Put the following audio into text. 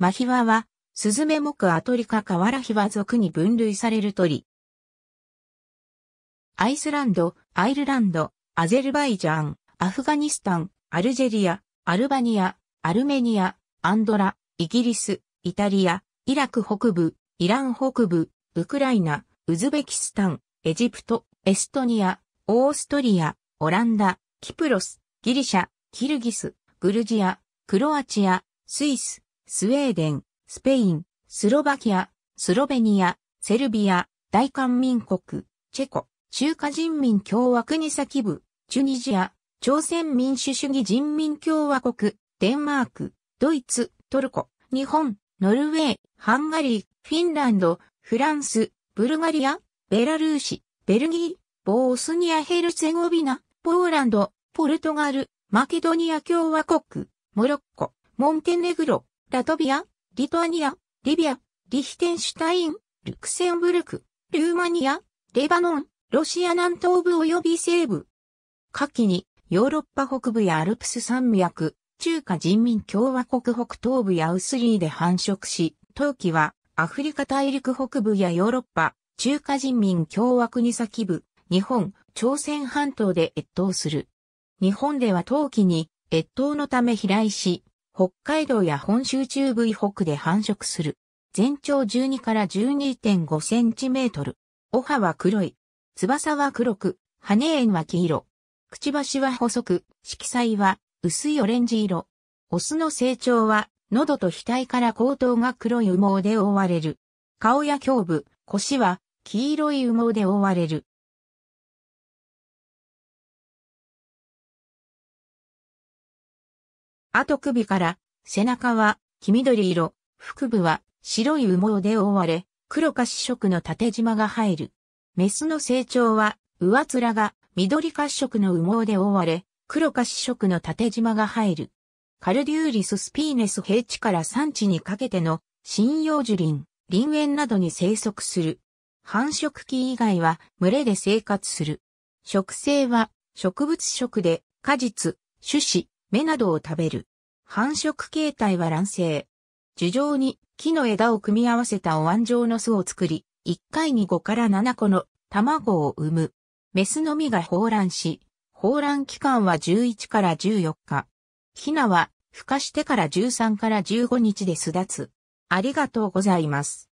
マヒワは、スズメ目アトリカカワラヒワ族に分類される鳥。アイスランド、アイルランド、アゼルバイジャン、アフガニスタン、アルジェリア、アルバニア、アルメニア、アンドラ、イギリス、イタリア、イラク北部、イラン北部、ウクライナ、ウズベキスタン、エジプト、エストニア、オーストリア、オランダ、キプロス、ギリシャ、キルギス、グルジア、クロアチア、スイス、スウェーデン、スペイン、スロバキア、スロベニア、セルビア、大韓民国、チェコ、中華人民共和国先部、チュニジア、朝鮮民主主義人民共和国、デンマーク、ドイツ、トルコ、日本、ノルウェー、ハンガリー、フィンランド、フランス、ブルガリア、ベラルーシ、ベルギー、ボースニア・ヘルツェゴビナ、ポーランド、ポルトガル、マケドニア共和国、モロッコ、モンテネグロ、ラトビア、リトアニア、リビア、リヒテンシュタイン、ルクセンブルク、ルーマニア、レバノン、ロシア南東部及び西部。下記に、ヨーロッパ北部やアルプス山脈、中華人民共和国北東部やウスリーで繁殖し、冬季はアフリカ大陸北部やヨーロッパ、中華人民共和国先部、日本、朝鮮半島で越冬する。日本では冬季に越冬のため飛来し、北海道や本州中部以北で繁殖する。全長12から12.5センチメートル。お葉は黒い。翼は黒く、羽縁は黄色。くちばしは細く、色彩は薄いオレンジ色。オスの成長は、喉と額から後頭が黒い羽毛で覆われる。顔や胸部、腰は黄色い羽毛で覆われる。あと首から背中は黄緑色、腹部は白い羽毛で覆われ、黒か紫色の縦縞が入る。メスの成長は上面が緑褐色の羽毛で覆われ、黒か紫色の縦縞が入る。カルデューリススピーネス平地から山地にかけての針葉樹林、林園などに生息する。繁殖期以外は群れで生活する。植生は植物食で果実、種子、芽などを食べる。繁殖形態は卵生。樹状に木の枝を組み合わせたお椀状の巣を作り、1回に5から7個の卵を産む。メスのみが放卵し、放卵期間は11から14日。ヒナは孵化してから13から15日で巣立つ。ありがとうございます。